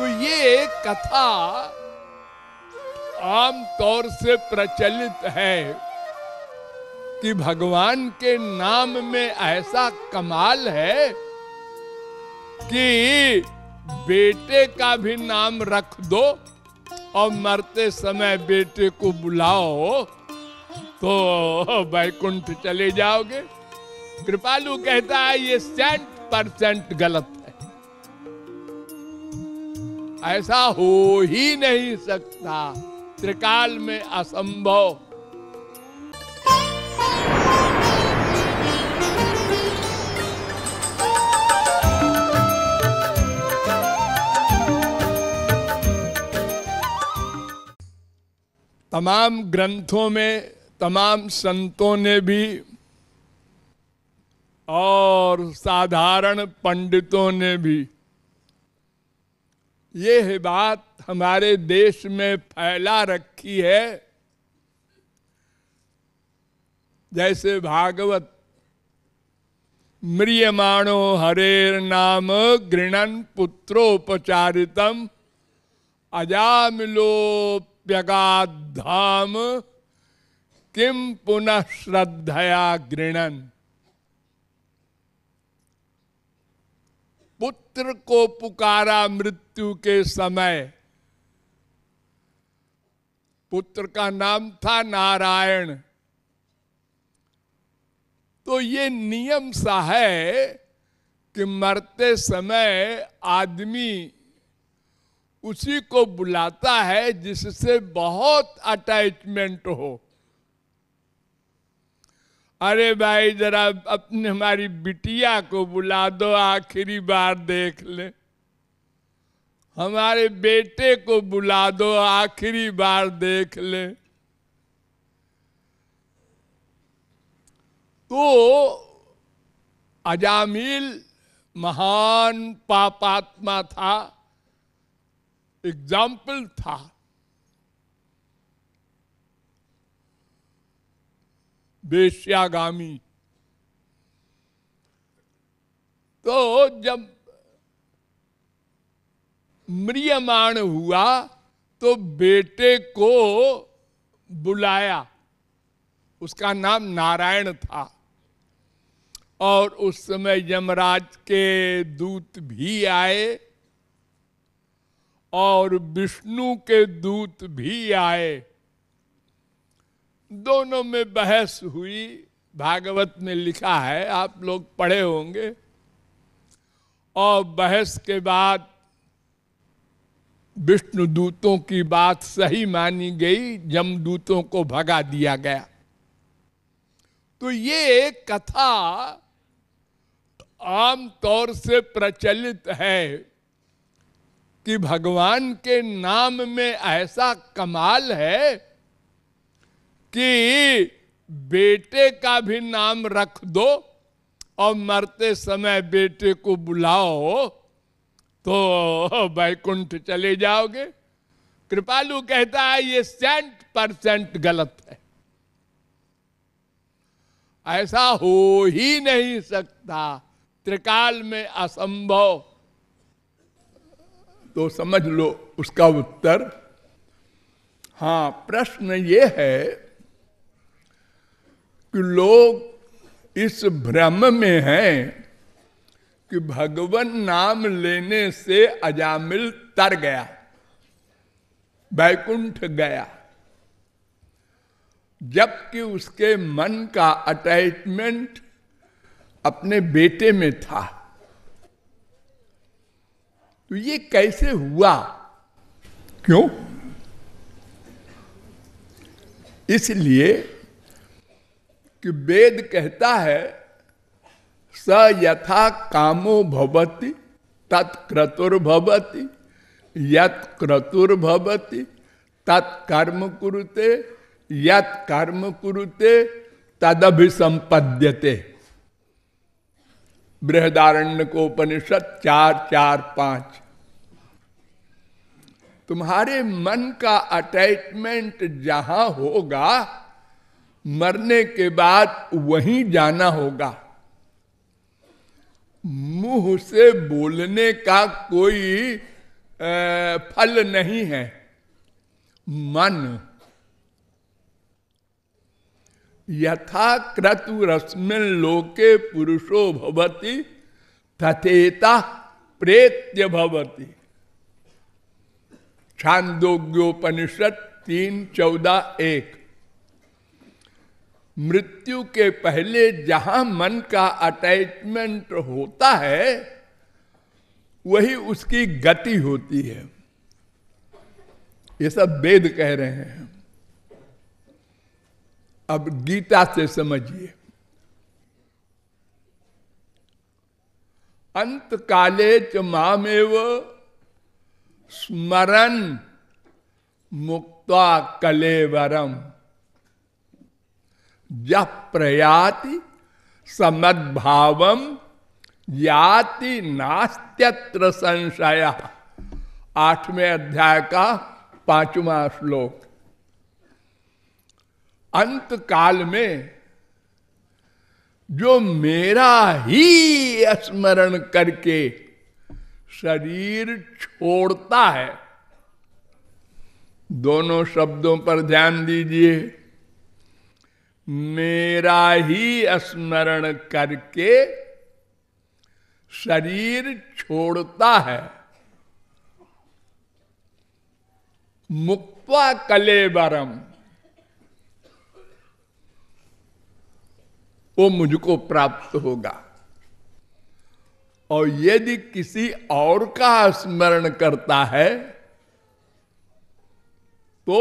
तो ये कथा आम तौर से प्रचलित है कि भगवान के नाम में ऐसा कमाल है कि बेटे का भी नाम रख दो और मरते समय बेटे को बुलाओ तो वैकुंठ चले जाओगे कृपालू कहता है ये सेंट परसेंट गलत ऐसा हो ही नहीं सकता त्रिकाल में असंभव तमाम ग्रंथों में तमाम संतों ने भी और साधारण पंडितों ने भी ये बात हमारे देश में फैला रखी है जैसे भागवत मियमाणो हरेर नाम घृणन पुत्रोपचारितम अजामिलोप्यगाधाम किम पुनः श्रद्धया घृणन पुत्र को पुकारा मृत्यु के समय पुत्र का नाम था नारायण तो ये नियम सा है कि मरते समय आदमी उसी को बुलाता है जिससे बहुत अटैचमेंट हो अरे भाई जरा अपने हमारी बिटिया को बुला दो आखिरी बार देख ले हमारे बेटे को बुला दो आखिरी बार देख ले तो अजामिल महान पापात्मा था एग्जाम्पल था वेश्यागामी तो जब मृियमाण हुआ तो बेटे को बुलाया उसका नाम नारायण था और उस समय यमराज के दूत भी आए और विष्णु के दूत भी आए दोनों में बहस हुई भागवत में लिखा है आप लोग पढ़े होंगे और बहस के बाद विष्णु दूतों की बात सही मानी गई जमदूतों को भगा दिया गया तो ये कथा आम तौर से प्रचलित है कि भगवान के नाम में ऐसा कमाल है कि बेटे का भी नाम रख दो और मरते समय बेटे को बुलाओ तो वैकुंठ चले जाओगे कृपालु कहता है ये सेंट परसेंट गलत है ऐसा हो ही नहीं सकता त्रिकाल में असंभव तो समझ लो उसका उत्तर हाँ प्रश्न ये है कि लोग इस भ्रम में हैं कि भगवान नाम लेने से अजामिल तर गया वैकुंठ गया जबकि उसके मन का अटैचमेंट अपने बेटे में था तो ये कैसे हुआ क्यों इसलिए कि वेद कहता है स यथा कामो भवती तत्क्रतुर्भवती यत्क्रतुर्भवती तत्कर्म कुरुते यत्कर्म कुरुते कुरुते तदभिसंपद्यते बृहदारण्य को उपनिषद चार चार पांच तुम्हारे मन का अटैचमेंट जहां होगा मरने के बाद वहीं जाना होगा मुंह से बोलने का कोई फल नहीं है मन क्रतु रश्मिन लोके पुरुषो भवती तथेता प्रेत्य भवती छांदोग्योपनिषद तीन चौदह एक मृत्यु के पहले जहां मन का अटैचमेंट होता है वही उसकी गति होती है ये सब वेद कह रहे हैं अब गीता से समझिए अंत काले च मामेव स्मरण मुक्ता कलेवरम ज प्रयाति समद्भाव याति नास्त्यत्र संशय आठवें अध्याय का पांचवा श्लोक अंत काल में जो मेरा ही स्मरण करके शरीर छोड़ता है दोनों शब्दों पर ध्यान दीजिए मेरा ही स्मरण करके शरीर छोड़ता है मुक्ता कलेवरम वो मुझको प्राप्त होगा और यदि किसी और का स्मरण करता है तो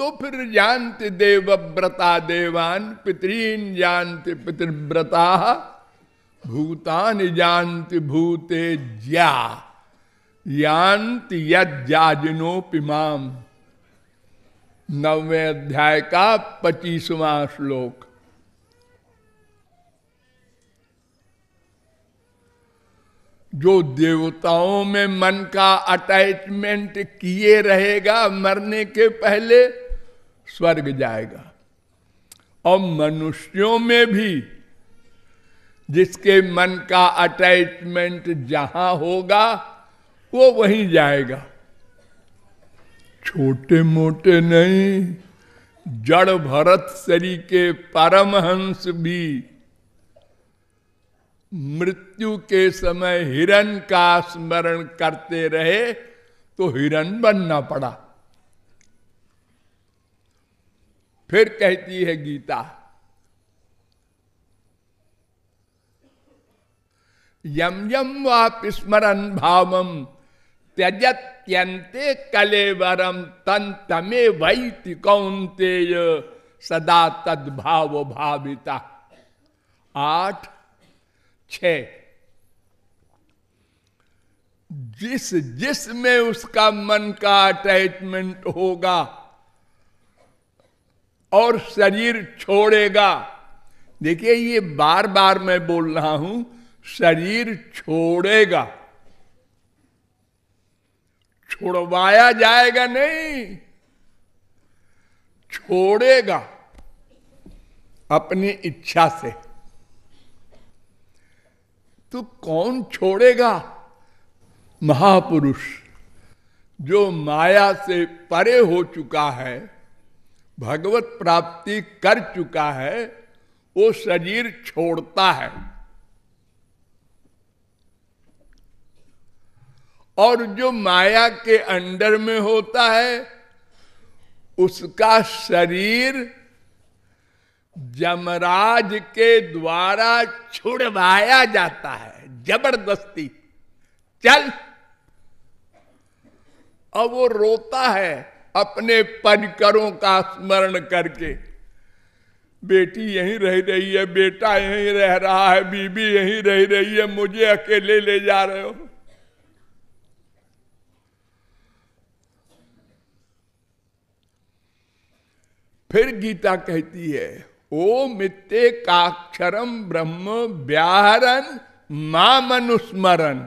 तो फिर जानते देव व्रता देवान पितरीन जानते पितृव्रता भूतान जानते भूते ज्या यांति पिमाम नवे अध्याय का पच्चीसवा श्लोक जो देवताओं में मन का अटैचमेंट किए रहेगा मरने के पहले स्वर्ग जाएगा और मनुष्यों में भी जिसके मन का अटैचमेंट जहां होगा वो वहीं जाएगा छोटे मोटे नहीं जड़ भरत शरी के परमहंस भी मृत्यु के समय हिरण का स्मरण करते रहे तो हिरण बनना पड़ा फिर कहती है गीता यम यम वाप स्मरण भावम त्यजत्यंते कलेवरम तन तमे वैति कौंते सदा तद्भाव भाविता आठ छ जिस जिस में उसका मन का अटैचमेंट होगा और शरीर छोड़ेगा देखिए ये बार बार मैं बोल रहा हूं शरीर छोड़ेगा छोड़वाया जाएगा नहीं छोड़ेगा अपनी इच्छा से तो कौन छोड़ेगा महापुरुष जो माया से परे हो चुका है भगवत प्राप्ति कर चुका है वो शरीर छोड़ता है और जो माया के अंडर में होता है उसका शरीर जमराज के द्वारा छुड़वाया जाता है जबरदस्ती चल और वो रोता है अपने परिकरों का स्मरण करके बेटी यहीं रह रही है बेटा यहीं रह रहा है बीबी यहीं रह रही है मुझे अकेले ले जा रहे हो फिर गीता कहती है ओ मित्ते काक्षरम ब्रह्म व्याहरण मां मनुस्मरण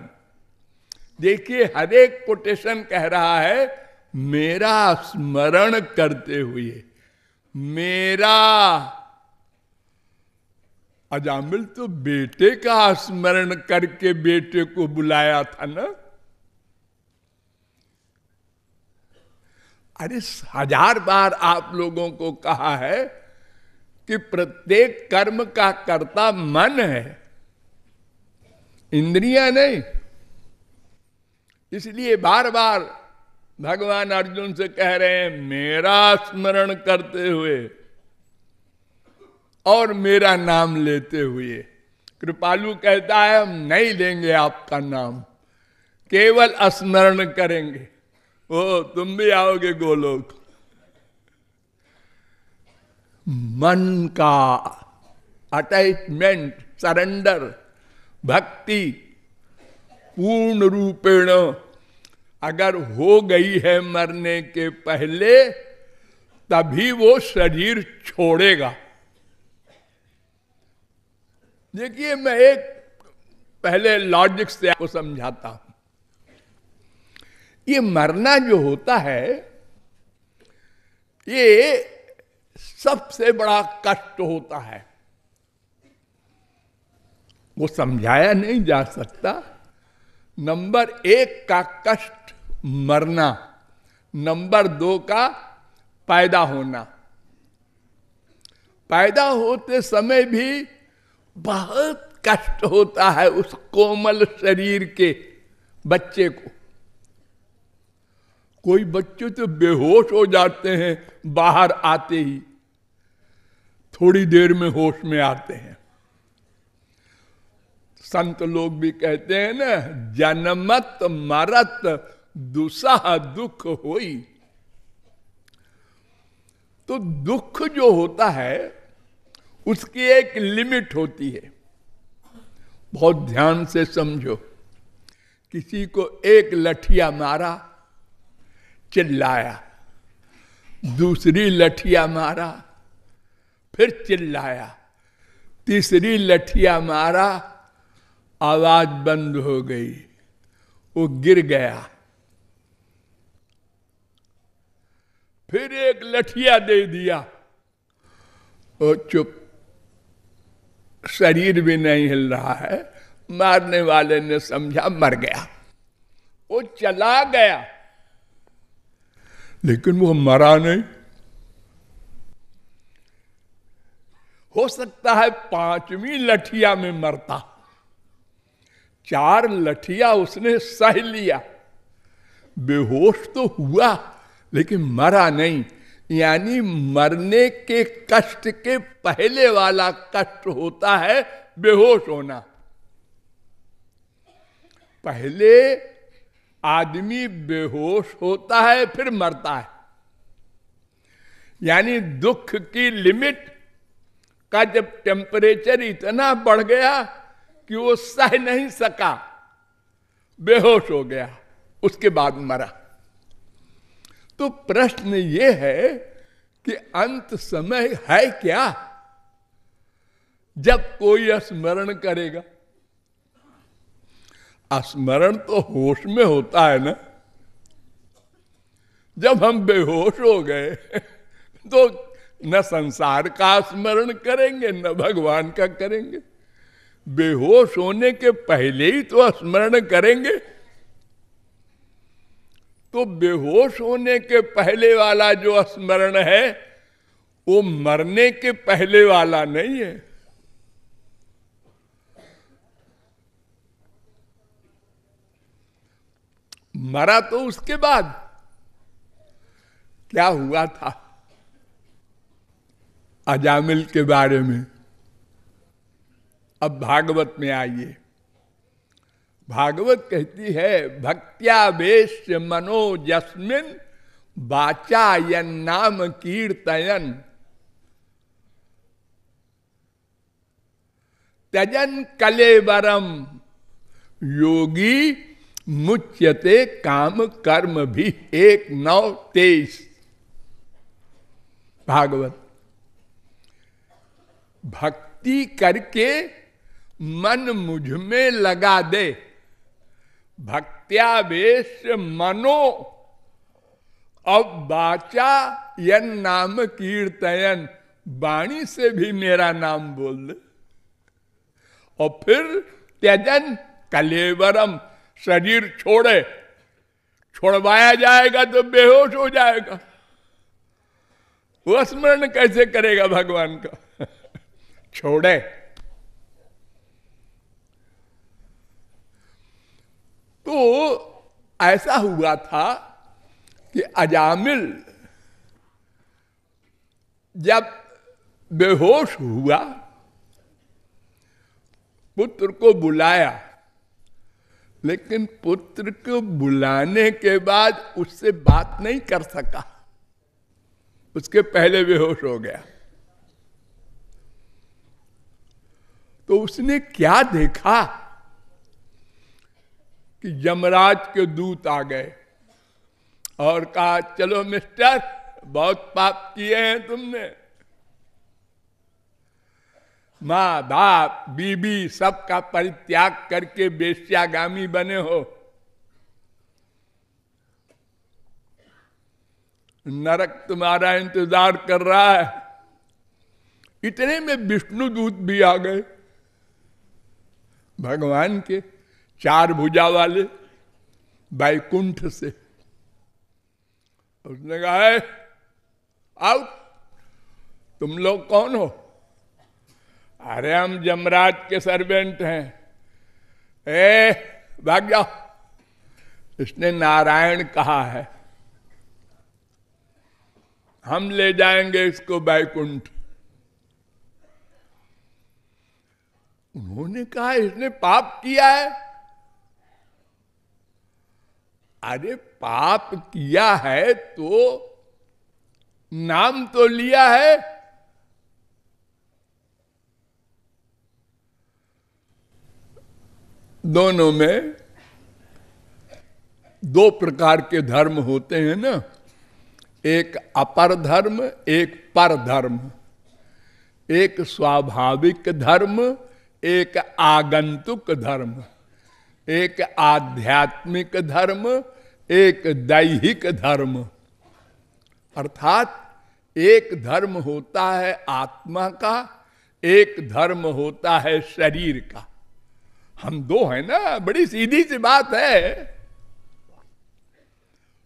देखिए हरेक कोटेशन कह रहा है मेरा स्मरण करते हुए मेरा अजामिल तो बेटे का स्मरण करके बेटे को बुलाया था ना अरे हजार बार आप लोगों को कहा है कि प्रत्येक कर्म का कर्ता मन है इंद्रिया नहीं इसलिए बार बार भगवान अर्जुन से कह रहे हैं मेरा स्मरण करते हुए और मेरा नाम लेते हुए कृपालु कहता है हम नहीं लेंगे आपका नाम केवल स्मरण करेंगे ओ तुम भी आओगे गोलोक मन का अटैचमेंट सरेंडर भक्ति पूर्ण रूपेण अगर हो गई है मरने के पहले तभी वो शरीर छोड़ेगा देखिए मैं एक पहले लॉजिक से आपको समझाता हूं ये मरना जो होता है ये सबसे बड़ा कष्ट होता है वो समझाया नहीं जा सकता नंबर एक का कष्ट मरना नंबर दो का पैदा होना पैदा होते समय भी बहुत कष्ट होता है उस कोमल शरीर के बच्चे को कोई बच्चे तो बेहोश हो जाते हैं बाहर आते ही थोड़ी देर में होश में आते हैं संत लोग भी कहते हैं ना जनमत मरत दुसाह दुख होई तो दुख जो होता है उसकी एक लिमिट होती है बहुत ध्यान से समझो किसी को एक लठिया मारा चिल्लाया दूसरी लठिया मारा फिर चिल्लाया तीसरी लठिया मारा आवाज बंद हो गई वो गिर गया फिर एक लठिया दे दिया और चुप शरीर भी नहीं हिल रहा है मारने वाले ने समझा मर गया वो चला गया लेकिन वो मरा नहीं हो सकता है पांचवी लठिया में मरता चार लठिया उसने सह लिया बेहोश तो हुआ लेकिन मरा नहीं यानी मरने के कष्ट के पहले वाला कष्ट होता है बेहोश होना पहले आदमी बेहोश होता है फिर मरता है यानी दुख की लिमिट का जब टेम्परेचर इतना बढ़ गया कि वो सह नहीं सका बेहोश हो गया उसके बाद मरा तो प्रश्न ये है कि अंत समय है क्या जब कोई स्मरण करेगा स्मरण तो होश में होता है ना जब हम बेहोश हो गए तो न संसार का स्मरण करेंगे न भगवान का करेंगे बेहोश होने के पहले ही तो स्मरण करेंगे तो बेहोश होने के पहले वाला जो स्मरण है वो मरने के पहले वाला नहीं है मरा तो उसके बाद क्या हुआ था अजामिल के बारे में अब भागवत में आइए भागवत कहती है भक्त्यावेश मनो यस्मिन बाचायन नाम कीर्तयन तजन कलेवरम योगी मुच्यते काम कर्म भी एक नौ तेईस भागवत भक्ति करके मन मुझ में लगा दे भक्त्यावेश मनो अब बाचा यन नाम कीर्तयन वाणी से भी मेरा नाम बोल दे और फिर त्यजन कलेवरम शरीर छोड़े छोड़वाया जाएगा तो बेहोश हो जाएगा वो स्मरण कैसे करेगा भगवान का छोड़े तो ऐसा हुआ था कि अजामिल जब बेहोश हुआ पुत्र को बुलाया लेकिन पुत्र को बुलाने के बाद उससे बात नहीं कर सका उसके पहले बेहोश हो गया तो उसने क्या देखा कि यमराज के दूत आ गए और कहा चलो मिस्टर बहुत पाप किए हैं तुमने माँ बाप बीबी सबका परित्याग करके बेस्यागामी बने हो नरक तुम्हारा इंतजार कर रहा है इतने में विष्णु दूत भी आ गए भगवान के चार भुजा वाले बैकुंठ से उसने कहा है आओ तुम लोग कौन हो अरे हम जमराज के सर्वेंट हैं ए भाग जाओ इसने नारायण कहा है हम ले जाएंगे इसको बैकुंठ उन्होंने कहा इसने पाप किया है अरे पाप किया है तो नाम तो लिया है दोनों में दो प्रकार के धर्म होते हैं ना एक अपर धर्म एक पर धर्म एक स्वाभाविक धर्म एक आगंतुक धर्म एक आध्यात्मिक धर्म एक दैहिक धर्म अर्थात एक धर्म होता है आत्मा का एक धर्म होता है शरीर का हम दो है ना बड़ी सीधी सी बात है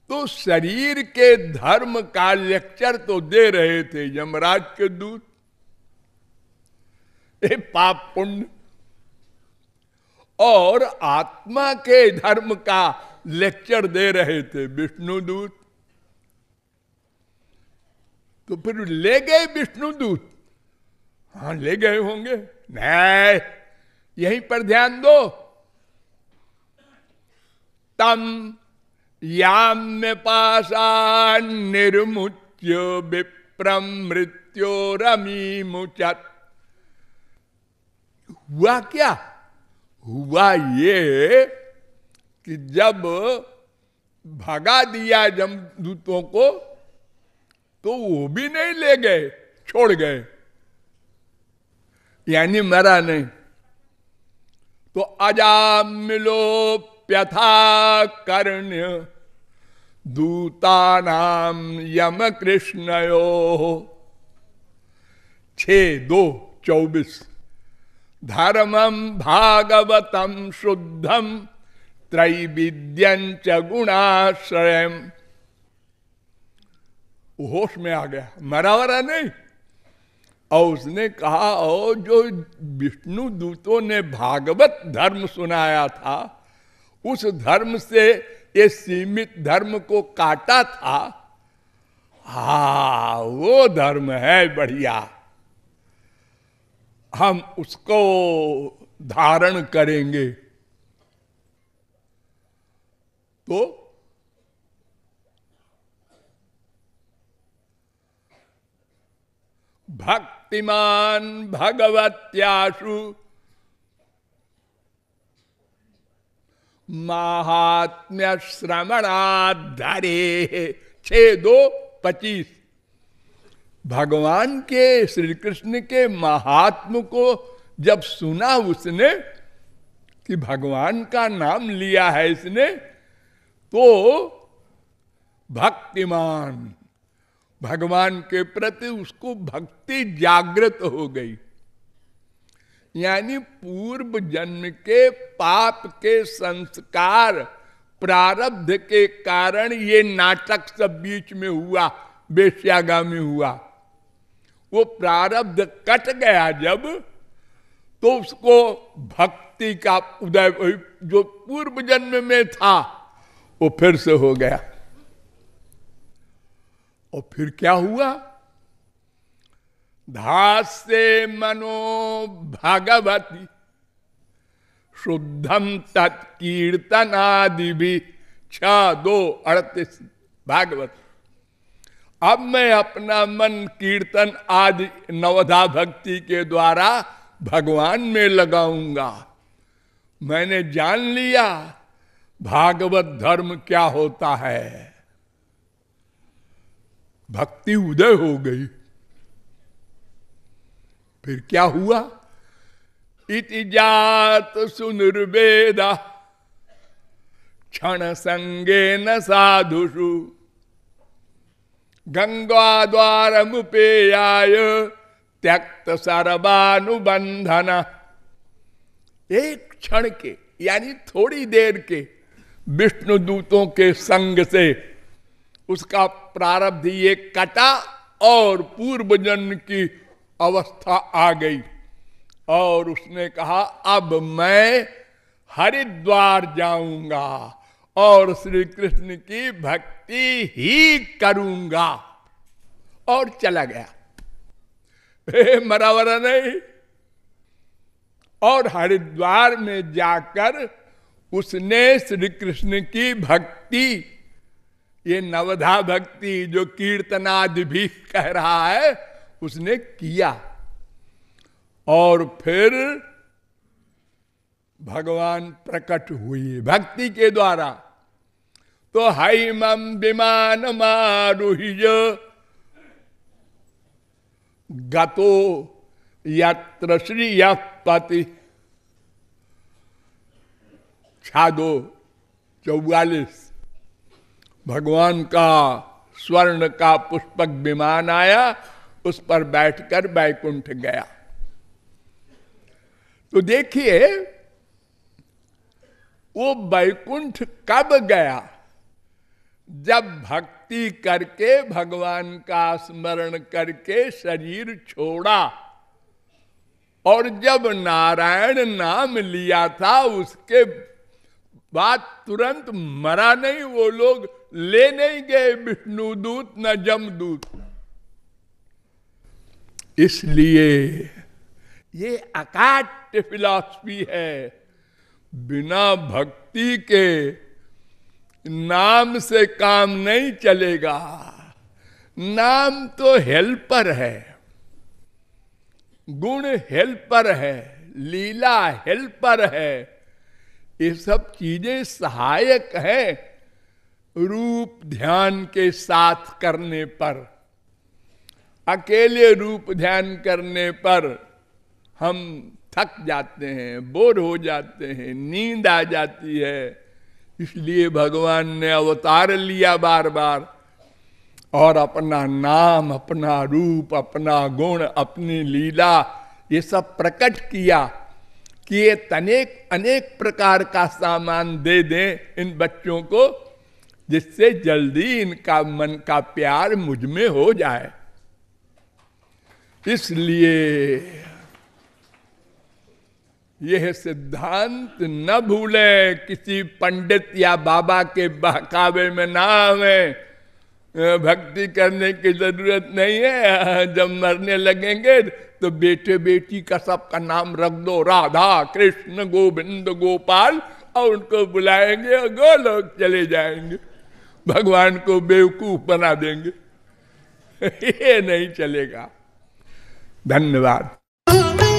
तो शरीर के धर्म का लेक्चर तो दे रहे थे यमराज के दूत ए पाप पुण्य और आत्मा के धर्म का लेक्चर दे रहे थे विष्णु दूत तो फिर ले गए विष्णु दूत हाँ ले गए होंगे नहीं यहीं पर ध्यान दो तम याम पाशान निर्मुच्य विप्रम मृत्यो रमी मुचत हुआ क्या हुआ ये कि जब भगा दिया जमदूतों को तो वो भी नहीं ले गए छोड़ गए यानी मरा नहीं तो अजाम मिलो प्यथा कर्ण दूता नाम यम यो छ दो चौबीस धर्मम भागवतम शुद्धम त्रैविद्यंच गुणाश्रय होश में आ गया मरा वरा नहीं और उसने कहा ओ जो विष्णु दूतों ने भागवत धर्म सुनाया था उस धर्म से ये सीमित धर्म को काटा था हा वो धर्म है बढ़िया हम उसको धारण करेंगे तो भक्तिमान भगवत्याशु महात्म्य श्रवणाधरे छे दो पच्चीस भगवान के श्री कृष्ण के महात्म को जब सुना उसने कि भगवान का नाम लिया है इसने तो भक्तिमान भगवान के प्रति उसको भक्ति जागृत हो गई यानी पूर्व जन्म के पाप के संस्कार प्रारब्ध के कारण ये नाटक सब बीच में हुआ बेश्यागामी हुआ वो प्रारब्ध कट गया जब तो उसको भक्ति का उदय जो पूर्व जन्म में था वो फिर से हो गया और फिर क्या हुआ धास्ते मनो भागवती शुद्धम तत्कीर्तनादि भी छ दो अड़तीस भागवत अब मैं अपना मन कीर्तन आदि नवधा भक्ति के द्वारा भगवान में लगाऊंगा मैंने जान लिया भागवत धर्म क्या होता है भक्ति उदय हो गई फिर क्या हुआ इति जात सुनिर्वेदा क्षण संगे न साधुषु गंगा द्वार मुपेयाय त्यक्त सर्वानुबंधन एक क्षण के यानी थोड़ी देर के विष्णु दूतों के संग से उसका प्रारब्ध ये कटा और पूर्व जन्म की अवस्था आ गई और उसने कहा अब मैं हरिद्वार जाऊंगा और श्री कृष्ण की भक्ति ही करूंगा और चला गया मरावरा नहीं और हरिद्वार में जाकर उसने श्री कृष्ण की भक्ति ये नवधा भक्ति जो कीर्तनादि भी कह रहा है उसने किया और फिर भगवान प्रकट हुई भक्ति के द्वारा तो मम विमान मारुहिज गतो यत्र श्री यति छादो चौवालीस भगवान का स्वर्ण का पुष्पक विमान आया उस पर बैठकर बैकुंठ गया तो देखिए वो बैकुंठ कब गया जब भक्ति करके भगवान का स्मरण करके शरीर छोड़ा और जब नारायण नाम लिया था उसके बात तुरंत मरा नहीं वो लोग ले नहीं गए विष्णु दूत न जमदूत इसलिए ये अकाट फिलॉसफी है बिना भक्ति के नाम से काम नहीं चलेगा नाम तो हेल्पर है गुण हेल्पर है लीला हेल्पर है ये सब चीजें सहायक है रूप ध्यान के साथ करने पर अकेले रूप ध्यान करने पर हम थक जाते हैं बोर हो जाते हैं नींद आ जाती है इसलिए भगवान ने अवतार लिया बार बार और अपना नाम अपना रूप अपना गुण अपनी लीला ये सब प्रकट किया कि ये तनेक अनेक प्रकार का सामान दे दें इन बच्चों को जिससे जल्दी इनका मन का प्यार मुझ में हो जाए इसलिए यह सिद्धांत न भूले किसी पंडित या बाबा के बहकावे में ना आवे भक्ति करने की जरूरत नहीं है जब मरने लगेंगे तो बेटे बेटी का सबका नाम रख दो राधा कृष्ण गोविंद गोपाल और उनको बुलाएंगे और गो लोग चले जाएंगे भगवान को बेवकूफ बना देंगे ये नहीं चलेगा धन्यवाद